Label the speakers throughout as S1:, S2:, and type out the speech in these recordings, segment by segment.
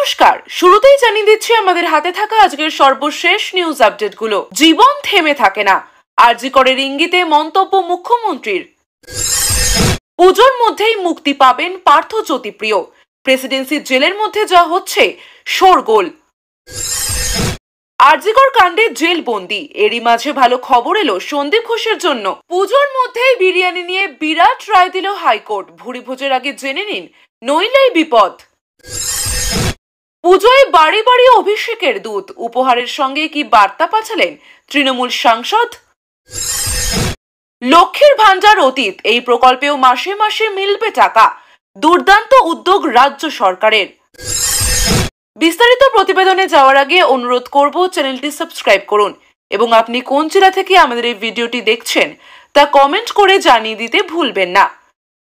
S1: নমস্কার শুরুতেই জানিয়ে দিচ্ছি আমাদের হাতে থাকা আজকের সর্বশেষ নিউজ আপডেটগুলো জীবন থেমে থাকে না করে ইঙ্গিতে মন্তব্য মুখ্যমন্ত্রীর পুজোর মধ্যেই মুক্তি পাবেন পার্থ জ্যোতিপ্রিয় প্রেসিডেন্সি জেলের মধ্যে যা হচ্ছে শোরগোল আরজিকর কাণ্ডে জেল বন্দি এরই মাঝে ভালো খবর এলো সন্দীপ ঘোষের জন্য পুজোর মধ্যেই বিরিয়ানি নিয়ে বিরাট রায় দিল হাইকোর্ট ভুরিভোজের আগে জেনে নিন নইলেই বিপদ পুজোয় বাড়ি বাড়ি অভিষেকের দূত উপহারের সঙ্গে কি বার্তা পাঠালেন তৃণমূল সাংসদ লক্ষ্মীর ভাণ্ডার অতীত এই প্রকল্পেও মাসে মাসে মিলবে টাকা দুর্দান্ত উদ্যোগ রাজ্য সরকারের বিস্তারিত প্রতিবেদনে যাওয়ার আগে অনুরোধ করব চ্যানেলটি সাবস্ক্রাইব করুন এবং আপনি কোন জেলা থেকে আমাদের এই ভিডিওটি দেখছেন তা কমেন্ট করে জানিয়ে দিতে ভুলবেন না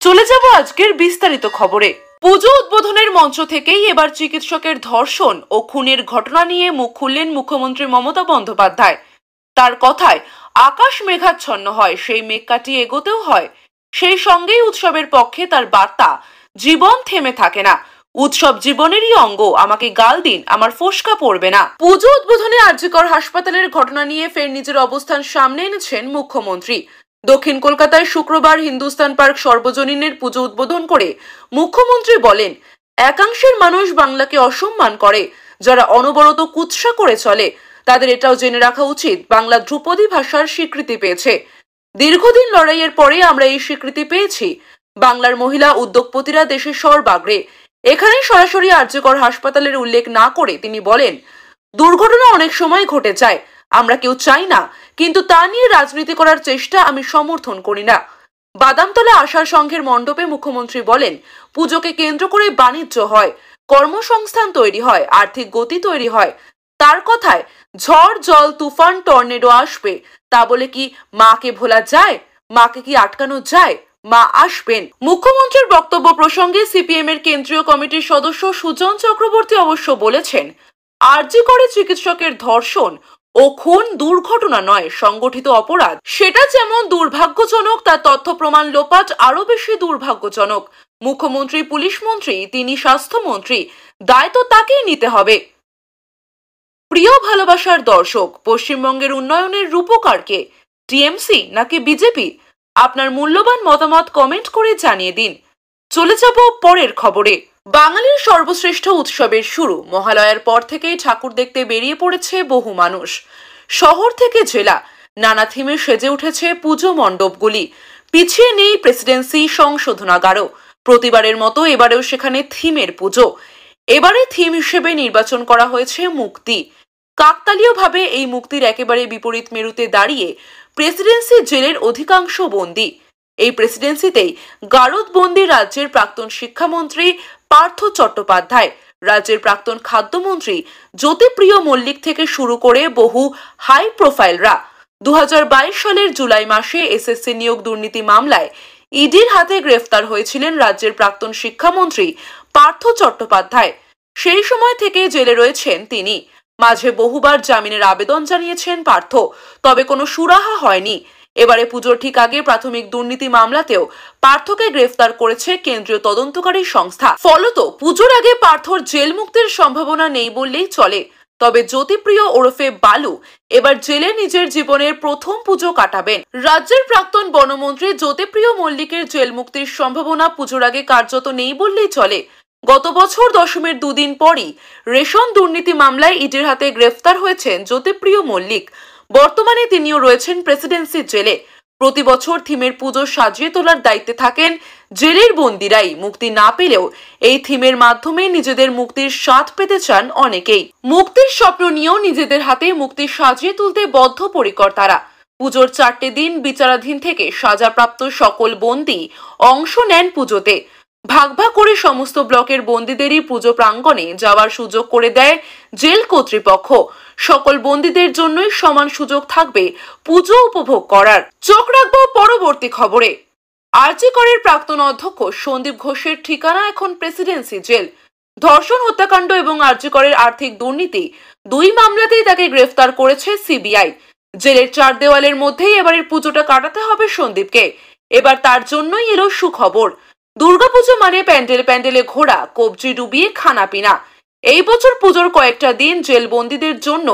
S1: চলে যাব আজকের বিস্তারিত খবরে পুজো উদ্বোধনের মঞ্চ থেকেই এবার চিকিৎসকের ধর্ষণ ও খুনের ঘটনা নিয়ে মুখ খুললেন মুখ্যমন্ত্রী মমতা বন্দ্যোপাধ্যায় তার কথায় আকাশ মেঘাচ্ছন্ন হয় সেই মেঘকাটি এগোতেও হয় সেই সঙ্গেই উৎসবের পক্ষে তার বার্তা জীবন থেমে থাকে না উৎসব জীবনেরই অঙ্গ আমাকে গাল দিন আমার ফোসকা পড়বে না পুজো উদ্বোধনে আর্যিকর হাসপাতালের ঘটনা নিয়ে ফের নিজের অবস্থান সামনে এনেছেন মুখ্যমন্ত্রী দক্ষিণ কলকাতায় শুক্রবার হিন্দুস্তান পার্ক সর্বজনীনের পুজো উদ্বোধন করে মুখ্যমন্ত্রী বলেন একাংশের মানুষ বাংলাকে অসম্মান করে যারা অনবরত কুৎসা করে চলে তাদের এটাও জেনে রাখা উচিত বাংলা ধ্রুপদী ভাষার স্বীকৃতি পেয়েছে দীর্ঘদিন লড়াইয়ের পরে আমরা এই স্বীকৃতি পেয়েছি বাংলার মহিলা উদ্যোগপতিরা দেশে সর্বাগ্রে এখানে সরাসরি আর্যকর হাসপাতালের উল্লেখ না করে তিনি বলেন দুর্ঘটনা অনেক সময় ঘটে যায় আমরা কেউ চাই না কিন্তু তা নিয়ে রাজনীতি করার চেষ্টা আমি সমর্থন করি না বাদামতলা আশা সংঘের মণ্ডপে মুখ্যমন্ত্রী বলেন পুজোকে কেন্দ্র করে বাণিজ্য হয় কর্মসংস্থান তৈরি হয় আর্থিক গতি তৈরি হয় তার কথায় ঝড় জল তুফান টর্নেডো আসবে তা বলে কি মাকে ভোলা যায় মাকে কি আটকানো যায় মা আসবেন মুখ্যমন্ত্রীর বক্তব্য প্রসঙ্গে সিপিএম এর কেন্দ্রীয় কমিটির সদস্য সুজন চক্রবর্তী অবশ্য বলেছেন আর্জি করে চিকিৎসকের ধর্ষণ ও খুন দুর্ঘটনা নয় সংগঠিত অপরাধ সেটা যেমন দুর্ভাগ্যজনক তার তথ্য প্রমাণ লোপাট আরও বেশি দুর্ভাগ্যজনক মুখ্যমন্ত্রী পুলিশ মন্ত্রী তিনি স্বাস্থ্যমন্ত্রী দায় তো তাকেই নিতে হবে প্রিয় ভালোবাসার দর্শক পশ্চিমবঙ্গের উন্নয়নের রূপকারকে টিএমসি নাকি বিজেপি আপনার মূল্যবান মতামত কমেন্ট করে জানিয়ে দিন চলে যাব পরের খবরে বাঙালির সর্বশ্রেষ্ঠ উৎসবের শুরু মহালয়ার পর থেকেই ঠাকুর দেখতে বেরিয়ে পড়েছে বহু মানুষ শহর থেকে জেলা নানা থিমে সেজে উঠেছে পুজো মণ্ডপগুলি পিছিয়ে নেই প্রেসিডেন্সি সংশোধনাগারও প্রতিবারের মতো এবারেও সেখানে থিমের পুজো এবারে থিম হিসেবে নির্বাচন করা হয়েছে মুক্তি কাকতালীয়ভাবে এই মুক্তির একেবারে বিপরীত মেরুতে দাঁড়িয়ে প্রেসিডেন্সি জেলের অধিকাংশ বন্দী এই প্রেসিডেন্সিতেই গারদবন্দি রাজ্যের প্রাক্তন শিক্ষামন্ত্রী পার্থ চট্টোপাধ্যায় রাজ্যের প্রাক্তন খাদ্যমন্ত্রী জ্যোতিপ্রিয় মল্লিক থেকে শুরু করে বহু হাই প্রোফাইলরা দু সালের জুলাই মাসে এসএসসি নিয়োগ দুর্নীতি মামলায় ইডির হাতে গ্রেফতার হয়েছিলেন রাজ্যের প্রাক্তন শিক্ষামন্ত্রী পার্থ চট্টোপাধ্যায় সেই সময় থেকে জেলে রয়েছেন তিনি মাঝে বহুবার জামিনের আবেদন জানিয়েছেন পার্থ তবে কোনো সুরাহা হয়নি এবারে পুজোর ঠিক আগে প্রাথমিক দুর্নীতি মামলাতেও পার্থকে গ্রেফতার করেছে কেন্দ্রীয় তদন্তকারী সংস্থা ফলত পুজোর আগে পার্থর জেল মুক্তির সম্ভাবনা নেই বললেই চলে তবে জ্যোতিপ্রিয় ওরফে বালু এবার জেলে নিজের জীবনের প্রথম পুজো কাটাবেন রাজ্যের প্রাক্তন বনমন্ত্রী জ্যোতিপ্রিয় মল্লিকের জেল মুক্তির সম্ভাবনা পুজোর আগে কার্যত নেই বললেই চলে গত বছর দশমের দুদিন পরই রেশন দুর্নীতি মামলায় ইটের হাতে গ্রেফতার হয়েছেন জ্যোতিপ্রিয় মল্লিক বর্তমানে তিনিও রয়েছেন প্রেসিডেন্সি জেলে প্রতি বছর থিমের পুজো সাজিয়ে তোলার দায়িত্বে থাকেন জেলের বন্দিরাই মুক্তি না পেলেও এই থিমের মাধ্যমে নিজেদের মুক্তির স্বাদ পেতে চান অনেকেই মুক্তির স্বপ্ন নিয়েও নিজেদের হাতে মুক্তি সাজিয়ে তুলতে বদ্ধপরিকর তারা পুজোর চারটে দিন বিচারাধীন থেকে সাজাপ্রাপ্ত সকল বন্দি অংশ নেন পুজোতে ভাগ ভাগ করে সমস্ত ব্লকের বন্দীদেরই পুজো প্রাঙ্গণে যাওয়ার সুযোগ করে দেয় জেল কর্তৃপক্ষ সকল বন্দীদের জন্যই সমান সুযোগ থাকবে পুজো উপভোগ করার চোখ রাখবো পরবর্তী খবরে আরজিকরের প্রাক্তন অধ্যক্ষ সন্দীপ ঘোষের ঠিকানা এখন প্রেসিডেন্সি জেল ধর্ষণ হত্যাকাণ্ড এবং আরজিকরের আর্থিক দুর্নীতি দুই মামলাতেই তাকে গ্রেফতার করেছে সিবিআই জেলের চার দেওয়ালের মধ্যেই এবারের পুজোটা কাটাতে হবে সন্দীপকে এবার তার জন্যই এলো সুখবর দুর্গাপুজো মানে প্যান্ডেল প্যান্ডেলে ঘোরা কবজি ডুবিয়ে খানা পিনা এই বছর পুজোর কয়েকটা দিন জেলবন্দীদের জন্য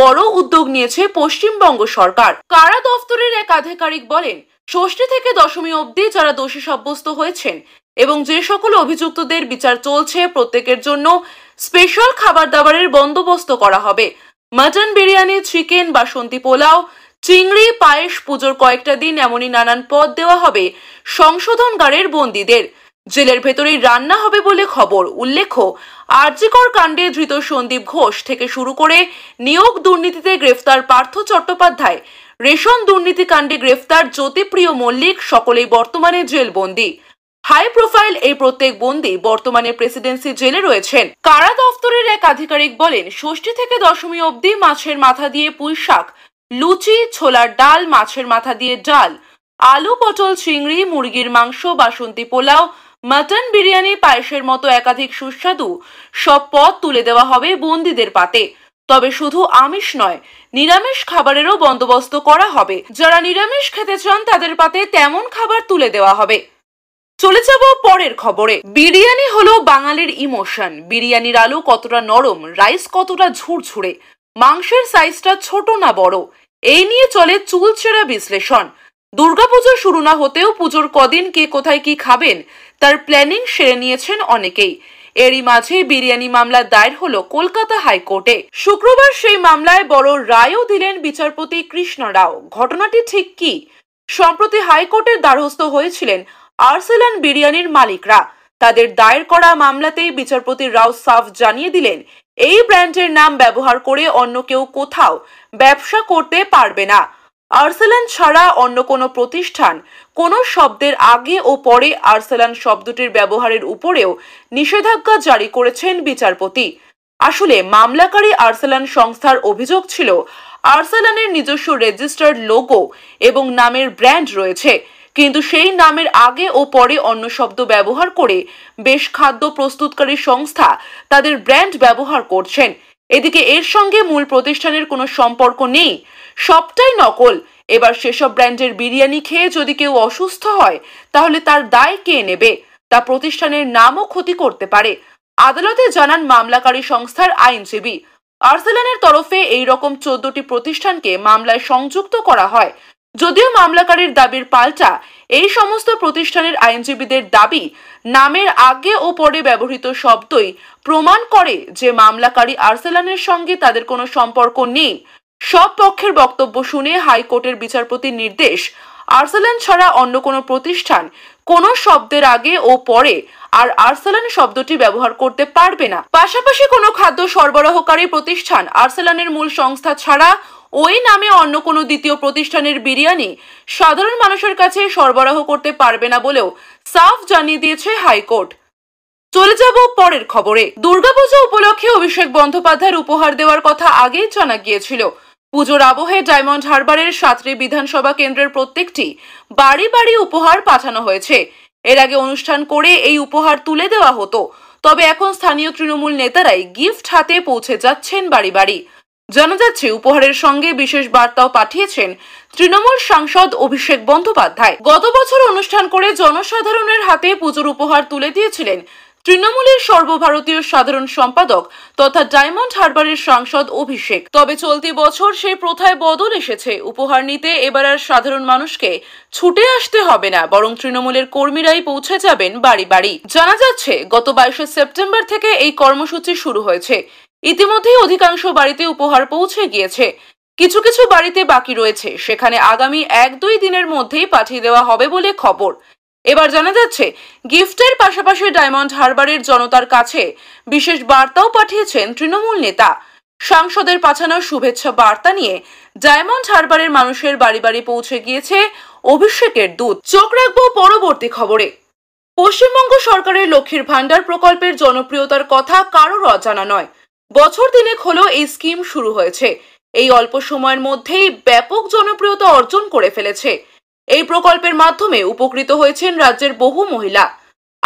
S1: বড় উদ্যোগ নিয়েছে পশ্চিমবঙ্গ সরকার কারা দফতরের এক আধিকারিক বলেন ষষ্ঠী থেকে দশমী অবধি যারা দোষী সাব্যস্ত হয়েছেন এবং যে সকল অভিযুক্তদের বিচার চলছে প্রত্যেকের জন্য স্পেশাল খাবার দাবারের বন্দোবস্ত করা হবে মাটন বিরিয়ানি চিকেন বাসন্তী পোলাও চিংড়ি পায়েস পুজোর কয়েকটা দিন এমনই নানান পদ দেওয়া হবে সংশোধনগারের বন্দীদের জেলের ভেতরেই রান্না হবে বলে খবর উল্লেখ আর্যিকর কাণ্ডে ধৃত সন্দীপ ঘোষ থেকে শুরু করে নিয়োগ দুর্নীতিতে গ্রেফতার পার্থ চট্টোপাধ্যায় রেশন দুর্নীতি কাণ্ডে গ্রেফতার জ্যোতিপ্রিয় মল্লিক সকলেই বর্তমানে জেলবন্দী হাই প্রোফাইল এই প্রত্যেক বন্দী বর্তমানে প্রেসিডেন্সি জেলে রয়েছেন কারা দফতরের এক আধিকারিক বলেন ষষ্ঠী থেকে দশমী অবধি মাছের মাথা দিয়ে পুঁই লুচি ছোলার ডাল মাছের মাথা দিয়ে ডাল আলু পটল চিংড়ি মুরগির মাংস বাসন্তী পোলাও মাটন বিরিয়ানি পায়েসের মতো একাধিক সুস্বাদু সব পদ তুলে দেওয়া হবে বন্দীদের পাতে তবে শুধু আমিষ নয় নিরামিষ খাবারেরও বন্দোবস্ত করা হবে যারা নিরামিষ খেতে চান তাদের পাতে তেমন খাবার তুলে দেওয়া হবে চলে যাব পরের খবরে বিরিয়ানি হলো বাঙালির ইমোশন বিরিয়ানির আলু কতটা নরম রাইস কতটা ঝুরঝুরে মাংসের সাইজটা ছোট না বড় এই নিয়ে চলে চুলচেরা বিশ্লেষণ দুর্গাপুজো শুরু না হতেও পুজোর কদিন কে কোথায় কি খাবেন তার প্ল্যানিং সেরে নিয়েছেন অনেকেই এরই মাঝে বিরিয়ানি মামলা দায়ের হল কলকাতা হাইকোর্টে শুক্রবার সেই মামলায় বড় রায়ও দিলেন বিচারপতি কৃষ্ণ রাও ঘটনাটি ঠিক কি সম্প্রতি হাইকোর্টের দ্বারস্থ হয়েছিলেন আর্সেলান বিরিয়ানির মালিকরা তাদের দায়ের করা মামলাতেই বিচারপতি রাও সাফ জানিয়ে দিলেন এই ব্র্যান্ডের নাম ব্যবহার করে অন্য কেউ কোথাও ব্যবসা করতে পারবে না আর্সেলান ছাড়া অন্য কোনো প্রতিষ্ঠান কোনো শব্দের আগে ও পরে আর্সেলান শব্দটির ব্যবহারের উপরেও নিষেধাজ্ঞা জারি করেছেন বিচারপতি আসলে মামলাকারী আর্সেলান সংস্থার অভিযোগ ছিল আর্সেলানের নিজস্ব রেজিস্টার্ড লোগো এবং নামের ব্র্যান্ড রয়েছে কিন্তু সেই নামের আগে ও পরে অন্য শব্দ ব্যবহার করে বেশ খাদ্য প্রস্তুতকারী সংস্থা তাদের ব্র্যান্ড ব্যবহার করছেন এদিকে এর সঙ্গে মূল প্রতিষ্ঠানের কোনো সম্পর্ক নেই সবটাই নকল এবার সেসব ব্র্যান্ডের বিরিয়ানি খেয়ে যদি কেউ অসুস্থ হয় তাহলে তার দায় কে নেবে তা প্রতিষ্ঠানের নামও ক্ষতি করতে পারে আদালতে জানান মামলাকারী সংস্থার আইনজীবী আর্সেলানের তরফে এই রকম চোদ্দটি প্রতিষ্ঠানকে মামলায় সংযুক্ত করা হয় যদিও মামলাকারীর দাবির পাল্টা এই সমস্ত প্রতিষ্ঠানের আইনজীবীদের দাবি নামের আগে ও পরে ব্যবহৃত শব্দই প্রমাণ করে যে মামলাকারী আর্সেলানের সঙ্গে তাদের কোনো সম্পর্ক নেই সব পক্ষের বক্তব্য শুনে হাইকোর্টের বিচারপতির নির্দেশ আর্সেলান ছাড়া অন্য কোনো প্রতিষ্ঠান কোনো শব্দের আগে ও পরে আর আর্সেলান শব্দটি ব্যবহার করতে পারবে না পাশাপাশি কোনো খাদ্য সরবরাহকারী প্রতিষ্ঠান আর্সেলানের মূল সংস্থা ছাড়া ওই নামে অন্য কোনো দ্বিতীয় প্রতিষ্ঠানের বিরিয়ানি সাধারণ মানুষের কাছে সরবরাহ করতে পারবে না বলেও সাফ জানিয়ে দিয়েছে হাইকোর্ট চলে যাব পরের খবরে দুর্গাপুজো উপলক্ষে অভিষেক বন্দ্যোপাধ্যায়ের উপহার দেওয়ার কথা আগেই জানা গিয়েছিল পুজোর আবহে ডায়মন্ড হারবারের সাতটি বিধানসভা কেন্দ্রের প্রত্যেকটি বাড়ি বাড়ি উপহার পাঠানো হয়েছে এর আগে অনুষ্ঠান করে এই উপহার তুলে দেওয়া হতো তবে এখন স্থানীয় তৃণমূল নেতারাই গিফট হাতে পৌঁছে যাচ্ছেন বাড়ি বাড়ি জানা যাচ্ছে উপহারের সঙ্গে বিশেষ বার্তাও পাঠিয়েছেন তৃণমূল সাংসদ অভিষেক বন্দ্যোপাধ্যায় গত বছর অনুষ্ঠান করে জনসাধারণের হাতে পুজোর উপহার তুলে দিয়েছিলেন তৃণমূলের সর্বভারতীয় সাধারণ সম্পাদক তথা ডায়মন্ড হারবারের সাংসদ অভিষেক তবে চলতি বছর সেই প্রথায় বদল এসেছে উপহার নিতে এবার আর সাধারণ মানুষকে ছুটে আসতে হবে না বরং তৃণমূলের কর্মীরাই পৌঁছে যাবেন বাড়ি বাড়ি জানা যাচ্ছে গত বাইশে সেপ্টেম্বর থেকে এই কর্মসূচি শুরু হয়েছে ইতিমধ্যেই অধিকাংশ বাড়িতে উপহার পৌঁছে গিয়েছে কিছু কিছু বাড়িতে বাকি রয়েছে সেখানে আগামী এক দুই দিনের মধ্যেই পাঠিয়ে দেওয়া হবে বলে খবর এবার জানা যাচ্ছে গিফটের পাশাপাশি ডায়মন্ড হারবারের জনতার কাছে বিশেষ বার্তাও পাঠিয়েছেন তৃণমূল নেতা সাংসদের পাঠানো শুভেচ্ছা বার্তা নিয়ে ডায়মন্ড হারবারের মানুষের বাড়ি বাড়ি পৌঁছে গিয়েছে অভিষেকের দুধ চোখ রাখবো পরবর্তী খবরে পশ্চিমবঙ্গ সরকারের লক্ষ্মীর ভাণ্ডার প্রকল্পের জনপ্রিয়তার কথা কারোর অজানা নয় বছর তিনেক হলো এই স্কিম শুরু হয়েছে এই অল্প সময়ের মধ্যেই ব্যাপক জনপ্রিয়তা অর্জন করে ফেলেছে এই প্রকল্পের মাধ্যমে উপকৃত হয়েছেন রাজ্যের বহু মহিলা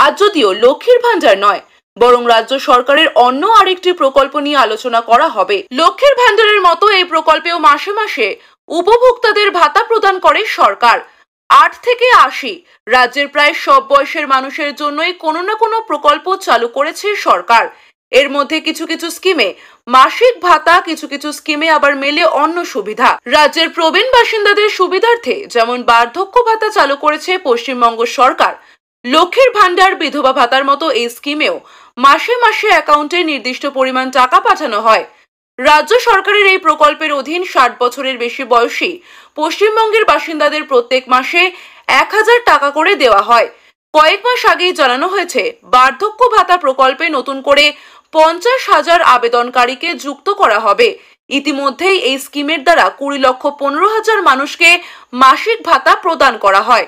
S1: আজ যদিও লক্ষ্মীর ভাণ্ডার নয় বরং রাজ্য সরকারের অন্য আরেকটি প্রকল্প নিয়ে আলোচনা করা হবে লক্ষ্মীর ভাণ্ডারের মতো এই প্রকল্পেও মাসে মাসে উপভোক্তাদের ভাতা প্রদান করে সরকার আট থেকে আশি রাজ্যের প্রায় সব বয়সের মানুষের জন্যই কোনো না কোনো প্রকল্প চালু করেছে সরকার এর মধ্যে কিছু কিছু স্কিমে মাসিক ভাতা কিছু কিছু স্কিমে আবার মেলে অন্য সুবিধা রাজ্যের প্রবীণ বাসিন্দাদের সুবিধার্থে যেমন বার্ধক্য ভাতা চালু করেছে পশ্চিমবঙ্গ সরকার লক্ষ্মীর ভাণ্ডার বিধবা ভাতার মতো এই স্কিমেও মাসে মাসে অ্যাকাউন্টে নির্দিষ্ট পরিমাণ টাকা পাঠানো হয় রাজ্য সরকারের এই প্রকল্পের অধীন ষাট বছরের বেশি বয়সী পশ্চিমবঙ্গের বাসিন্দাদের প্রত্যেক মাসে এক হাজার টাকা করে দেওয়া হয় কয়েক মাস আগেই জানানো হয়েছে বার্ধক্য ভাতা প্রকল্পে নতুন করে পঞ্চাশ হাজার আবেদনকারীকে যুক্ত করা হবে ইতিমধ্যেই এই স্কিমের দ্বারা কুড়ি লক্ষ পনেরো হাজার মানুষকে মাসিক ভাতা প্রদান করা হয়